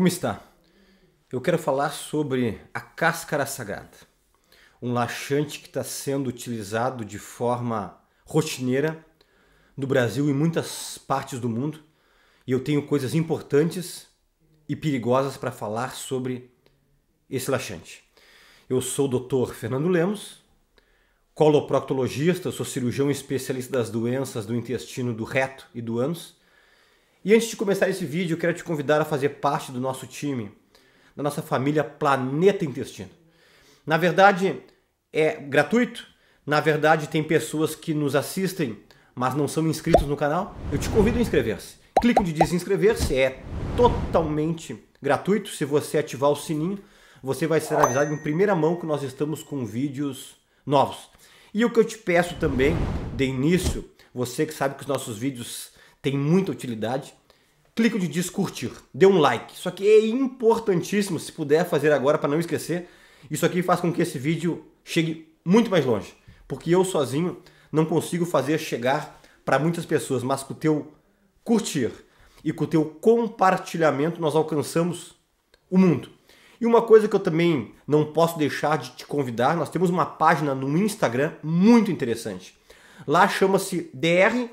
Como está? Eu quero falar sobre a cáscara sagrada, um laxante que está sendo utilizado de forma rotineira no Brasil e em muitas partes do mundo. E eu tenho coisas importantes e perigosas para falar sobre esse laxante. Eu sou o Dr. Fernando Lemos, coloproctologista, sou cirurgião especialista das doenças do intestino, do reto e do ânus e antes de começar esse vídeo, eu quero te convidar a fazer parte do nosso time, da nossa família Planeta Intestino. Na verdade, é gratuito. Na verdade, tem pessoas que nos assistem, mas não são inscritos no canal. Eu te convido a inscrever-se. Clique de desinscrever-se é totalmente gratuito. Se você ativar o sininho, você vai ser avisado em primeira mão que nós estamos com vídeos novos. E o que eu te peço também, de início, você que sabe que os nossos vídeos tem muita utilidade. Clique onde diz curtir, dê um like. Isso aqui é importantíssimo, se puder fazer agora para não esquecer. Isso aqui faz com que esse vídeo chegue muito mais longe, porque eu sozinho não consigo fazer chegar para muitas pessoas, mas com o teu curtir e com o teu compartilhamento nós alcançamos o mundo. E uma coisa que eu também não posso deixar de te convidar, nós temos uma página no Instagram muito interessante. Lá chama-se DR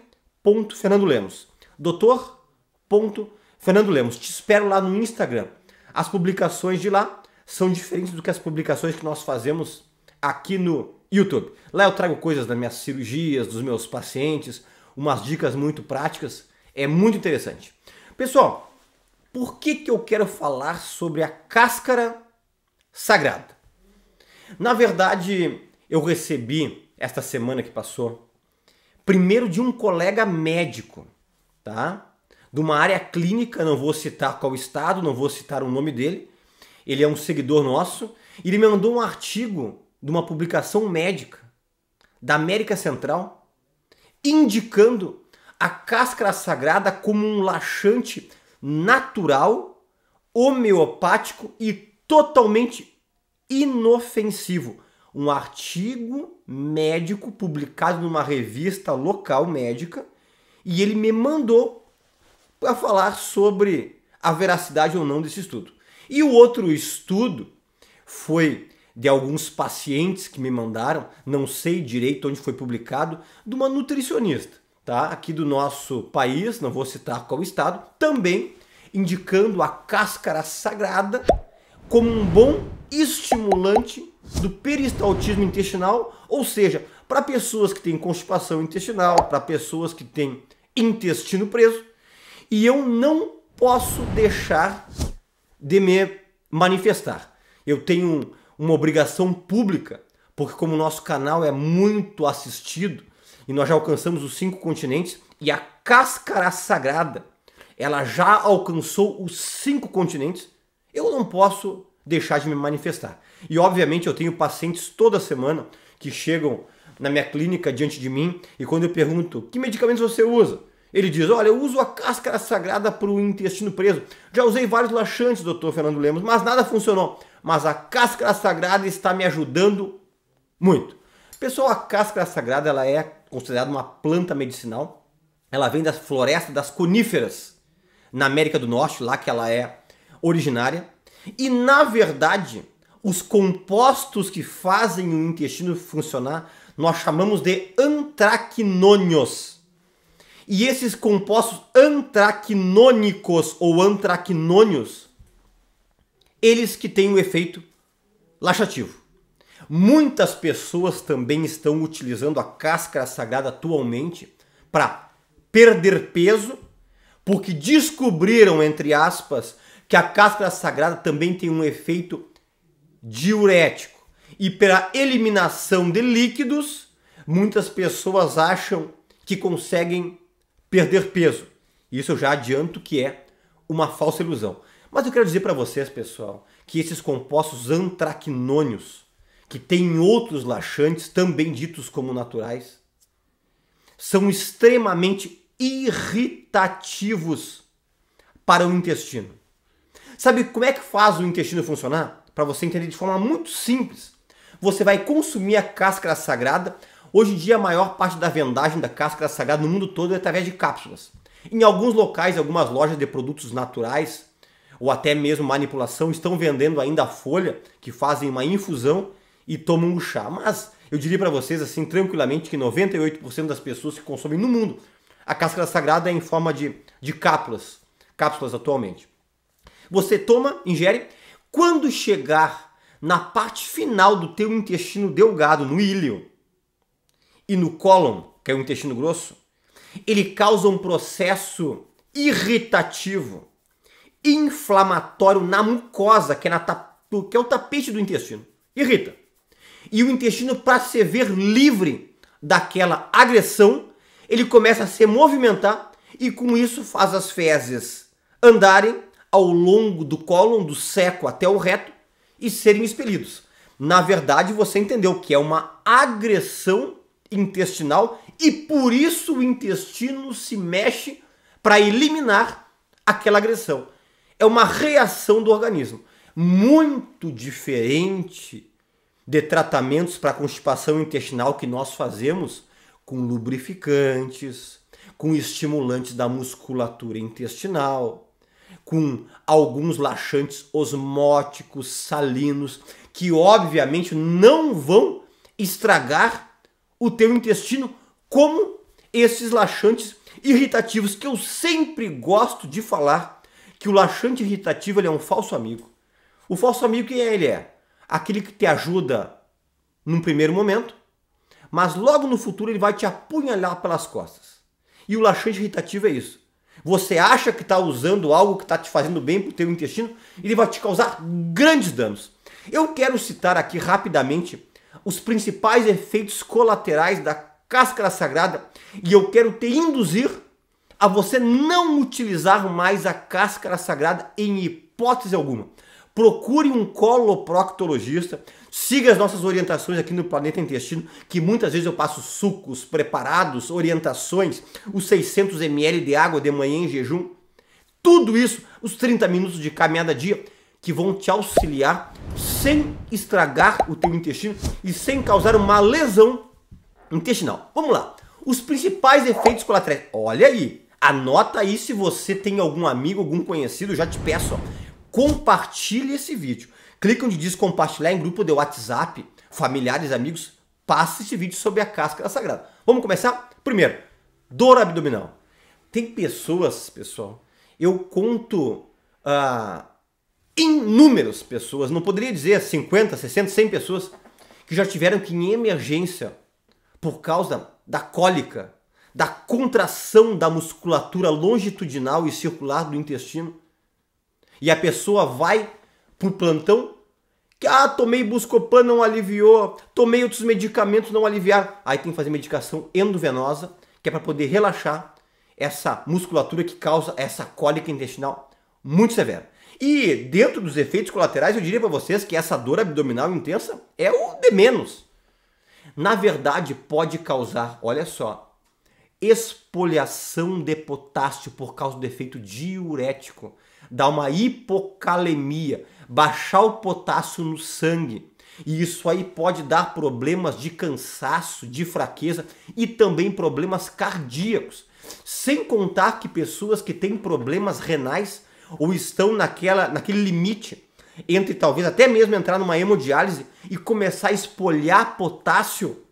Ponto Fernando Lemos. Doutor. Ponto Fernando Lemos. Te espero lá no Instagram. As publicações de lá são diferentes do que as publicações que nós fazemos aqui no YouTube. Lá eu trago coisas das minhas cirurgias, dos meus pacientes, umas dicas muito práticas. É muito interessante. Pessoal, por que, que eu quero falar sobre a cáscara sagrada? Na verdade, eu recebi esta semana que passou primeiro de um colega médico, tá? De uma área clínica, não vou citar qual estado, não vou citar o nome dele. Ele é um seguidor nosso. e Ele me mandou um artigo de uma publicação médica da América Central indicando a cáscara sagrada como um laxante natural, homeopático e totalmente inofensivo um artigo médico publicado numa revista local médica e ele me mandou para falar sobre a veracidade ou não desse estudo. E o outro estudo foi de alguns pacientes que me mandaram, não sei direito onde foi publicado, de uma nutricionista, tá? Aqui do nosso país, não vou citar qual estado, também indicando a cáscara sagrada como um bom estimulante do peristaltismo intestinal, ou seja, para pessoas que têm constipação intestinal, para pessoas que têm intestino preso, e eu não posso deixar de me manifestar. Eu tenho uma obrigação pública, porque como o nosso canal é muito assistido e nós já alcançamos os cinco continentes e a cáscara sagrada, ela já alcançou os cinco continentes, eu não posso deixar de me manifestar. E obviamente eu tenho pacientes toda semana que chegam na minha clínica diante de mim e quando eu pergunto que medicamentos você usa, ele diz: Olha, eu uso a cáscara sagrada para o intestino preso. Já usei vários laxantes, doutor Fernando Lemos, mas nada funcionou. Mas a cáscara sagrada está me ajudando muito. Pessoal, a cáscara sagrada ela é considerada uma planta medicinal. Ela vem das florestas das coníferas na América do Norte, lá que ela é originária. E na verdade, os compostos que fazem o intestino funcionar, nós chamamos de antraquinônios. E esses compostos antraquinônicos ou antraquinônios, eles que têm o um efeito laxativo. Muitas pessoas também estão utilizando a cáscara sagrada atualmente para perder peso, porque descobriram, entre aspas, que a cáscara sagrada também tem um efeito diurético. E para eliminação de líquidos, muitas pessoas acham que conseguem perder peso. Isso eu já adianto que é uma falsa ilusão. Mas eu quero dizer para vocês, pessoal, que esses compostos antraquinônios, que têm outros laxantes também ditos como naturais, são extremamente irritativos para o intestino. Sabe como é que faz o intestino funcionar? para você entender de forma muito simples. Você vai consumir a cáscara sagrada. Hoje em dia, a maior parte da vendagem da cáscara sagrada no mundo todo é através de cápsulas. Em alguns locais, algumas lojas de produtos naturais ou até mesmo manipulação estão vendendo ainda a folha, que fazem uma infusão e tomam o chá. Mas eu diria para vocês assim tranquilamente que 98% das pessoas que consomem no mundo a cáscara sagrada é em forma de, de cápsulas, cápsulas atualmente. Você toma, ingere quando chegar na parte final do teu intestino delgado, no íleo, e no cólon, que é o intestino grosso, ele causa um processo irritativo, inflamatório na mucosa, que é, na, que é o tapete do intestino. Irrita. E o intestino, para se ver livre daquela agressão, ele começa a se movimentar e com isso faz as fezes andarem, ao longo do cólon do seco até o reto e serem expelidos. Na verdade, você entendeu que é uma agressão intestinal e por isso o intestino se mexe para eliminar aquela agressão. É uma reação do organismo, muito diferente de tratamentos para constipação intestinal que nós fazemos com lubrificantes, com estimulantes da musculatura intestinal com alguns laxantes osmóticos, salinos, que obviamente não vão estragar o teu intestino como esses laxantes irritativos que eu sempre gosto de falar que o laxante irritativo ele é um falso amigo. O falso amigo quem é ele é? Aquele que te ajuda num primeiro momento, mas logo no futuro ele vai te apunhalar pelas costas. E o laxante irritativo é isso. Você acha que está usando algo que está te fazendo bem para o teu intestino, ele vai te causar grandes danos. Eu quero citar aqui rapidamente os principais efeitos colaterais da cáscara sagrada e eu quero te induzir a você não utilizar mais a cáscara sagrada em hipótese alguma procure um coloproctologista, siga as nossas orientações aqui no Planeta Intestino, que muitas vezes eu passo sucos, preparados, orientações, os 600 ml de água de manhã em jejum, tudo isso, os 30 minutos de caminhada dia, que vão te auxiliar sem estragar o teu intestino e sem causar uma lesão intestinal. Vamos lá. Os principais efeitos colaterais. Olha aí, anota aí se você tem algum amigo, algum conhecido, já te peço, ó compartilhe esse vídeo. Clique onde diz compartilhar em grupo de WhatsApp, familiares, amigos, passe esse vídeo sobre a casca sagrada. Vamos começar? Primeiro, dor abdominal. Tem pessoas, pessoal, eu conto ah, inúmeras pessoas, não poderia dizer 50, 60, 100 pessoas, que já tiveram que em emergência, por causa da cólica, da contração da musculatura longitudinal e circular do intestino, e a pessoa vai pro plantão. Que, ah, tomei Buscopan, não aliviou. Tomei outros medicamentos, não aliviaram. Aí tem que fazer medicação endovenosa, que é para poder relaxar essa musculatura que causa essa cólica intestinal muito severa. E dentro dos efeitos colaterais, eu diria para vocês que essa dor abdominal intensa é o de menos. Na verdade, pode causar, olha só, espoliação de potássio por causa do efeito diurético, dá uma hipocalemia, baixar o potássio no sangue. E isso aí pode dar problemas de cansaço, de fraqueza e também problemas cardíacos. Sem contar que pessoas que têm problemas renais ou estão naquela, naquele limite entre talvez até mesmo entrar numa hemodiálise e começar a espolhar potássio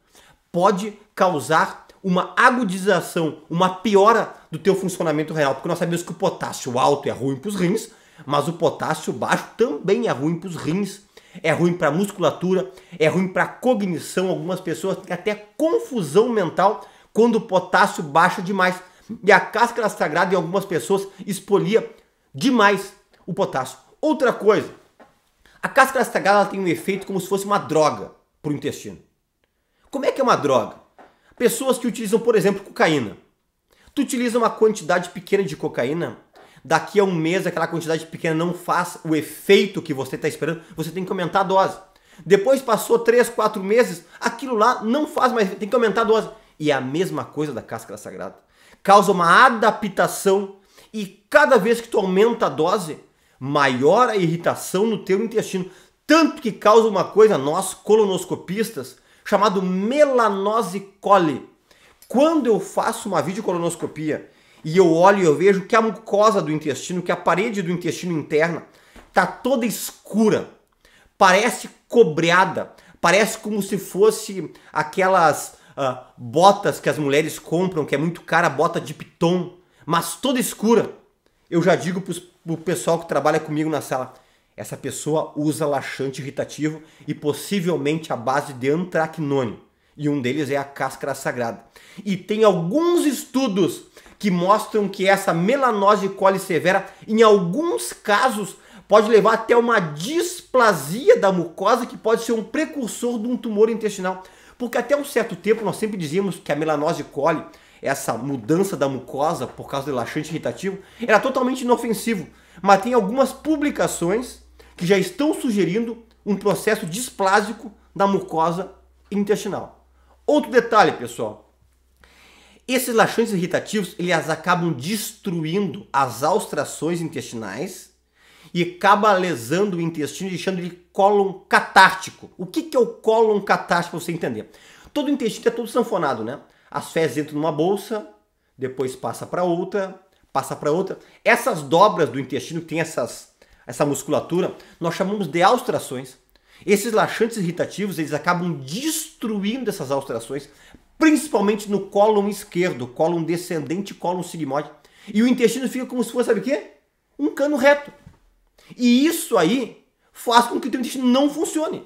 pode causar uma agudização, uma piora do teu funcionamento renal, porque nós sabemos que o potássio alto é ruim para os rins, mas o potássio baixo também é ruim para os rins, é ruim para a musculatura, é ruim para a cognição. Algumas pessoas têm até confusão mental quando o potássio baixa demais. E a da sagrada em algumas pessoas expolia demais o potássio. Outra coisa, a da sagrada tem um efeito como se fosse uma droga para o intestino. Como é que é uma droga? Pessoas que utilizam, por exemplo, cocaína. Tu utiliza uma quantidade pequena de cocaína, daqui a um mês aquela quantidade pequena não faz o efeito que você está esperando, você tem que aumentar a dose. Depois passou 3, 4 meses, aquilo lá não faz mais, tem que aumentar a dose. E é a mesma coisa da cáscara sagrada. Causa uma adaptação e cada vez que tu aumenta a dose, maior a irritação no teu intestino. Tanto que causa uma coisa, nós colonoscopistas, chamado melanose coli. Quando eu faço uma videocolonoscopia e eu olho e eu vejo que a mucosa do intestino, que a parede do intestino interna, tá toda escura, parece cobreada, parece como se fosse aquelas uh, botas que as mulheres compram, que é muito cara, bota de piton, mas toda escura. Eu já digo para o pessoal que trabalha comigo na sala, essa pessoa usa laxante irritativo e possivelmente a base de antracnone. E um deles é a cáscara sagrada. E tem alguns estudos que mostram que essa melanose coli severa, em alguns casos, pode levar até uma displasia da mucosa, que pode ser um precursor de um tumor intestinal. Porque até um certo tempo nós sempre dizíamos que a melanose coli, essa mudança da mucosa por causa do laxante irritativo, era totalmente inofensivo. Mas tem algumas publicações que já estão sugerindo um processo displásico da mucosa intestinal. Outro detalhe, pessoal. Esses laxantes irritativos, eles acabam destruindo as austrações intestinais e acaba lesando o intestino, deixando ele cólon catártico. O que, é o cólon catártico, para você entender? Todo o intestino é todo sanfonado, né? As fezes entram numa bolsa, depois passa para outra, passa para outra. Essas dobras do intestino que tem essas essa musculatura, nós chamamos de alterações. Esses laxantes irritativos, eles acabam destruindo essas alterações, principalmente no cólon esquerdo, cólon descendente, cólon sigmoide. E o intestino fica como se fosse, sabe o quê? Um cano reto. E isso aí faz com que o teu intestino não funcione.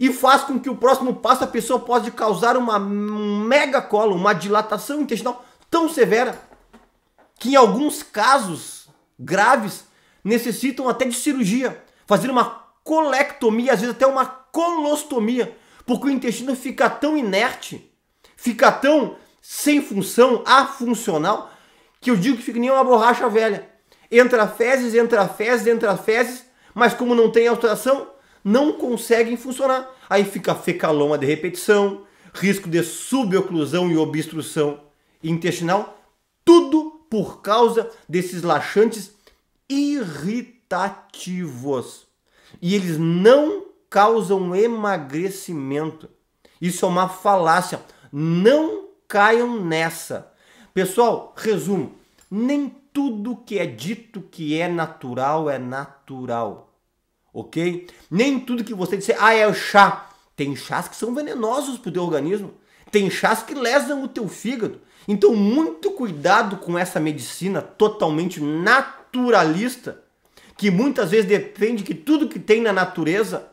E faz com que o próximo passo a pessoa pode causar uma mega cólon, uma dilatação intestinal tão severa que em alguns casos graves necessitam até de cirurgia, fazer uma colectomia, às vezes até uma colostomia, porque o intestino fica tão inerte, fica tão sem função, afuncional, que eu digo que fica nem uma borracha velha. Entra fezes, entra fezes, entra fezes, mas como não tem alteração, não conseguem funcionar. Aí fica fecaloma de repetição, risco de suboclusão e obstrução intestinal, tudo por causa desses laxantes irritativos e eles não causam emagrecimento. Isso é uma falácia. Não caiam nessa. Pessoal, resumo: nem tudo que é dito que é natural é natural. Ok? Nem tudo que você disser, ah, é o chá. Tem chás que são venenosos para o teu organismo. Tem chás que lesam o teu fígado. Então, muito cuidado com essa medicina totalmente naturalista, que muitas vezes defende que tudo que tem na natureza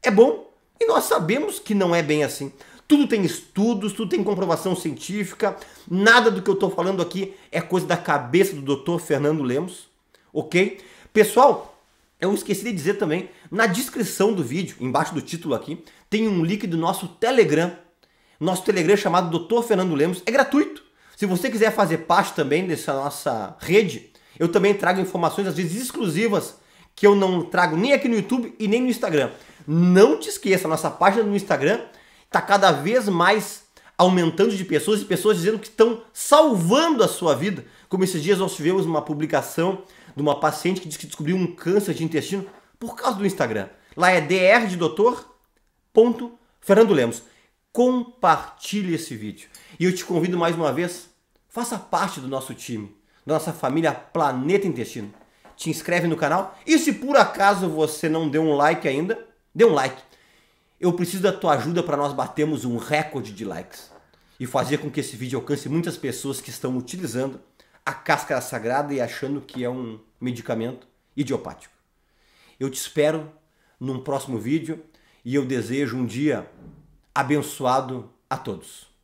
é bom. E nós sabemos que não é bem assim. Tudo tem estudos, tudo tem comprovação científica. Nada do que eu estou falando aqui é coisa da cabeça do Dr. Fernando Lemos, ok? Pessoal, eu esqueci de dizer também, na descrição do vídeo, embaixo do título aqui, tem um link do nosso Telegram nosso Telegram chamado Dr. Fernando Lemos é gratuito. Se você quiser fazer parte também dessa nossa rede, eu também trago informações às vezes exclusivas que eu não trago nem aqui no YouTube e nem no Instagram. Não te esqueça, nossa página no Instagram está cada vez mais aumentando de pessoas e pessoas dizendo que estão salvando a sua vida. Como esses dias nós tivemos uma publicação de uma paciente que disse que descobriu um câncer de intestino por causa do Instagram. Lá é dr Fernando Lemos compartilhe esse vídeo. E eu te convido mais uma vez, faça parte do nosso time, da nossa família Planeta Intestino. Te inscreve no canal e se por acaso você não deu um like ainda, dê um like. Eu preciso da tua ajuda para nós batermos um recorde de likes e fazer com que esse vídeo alcance muitas pessoas que estão utilizando a cáscara sagrada e achando que é um medicamento idiopático. Eu te espero num próximo vídeo e eu desejo um dia abençoado a todos.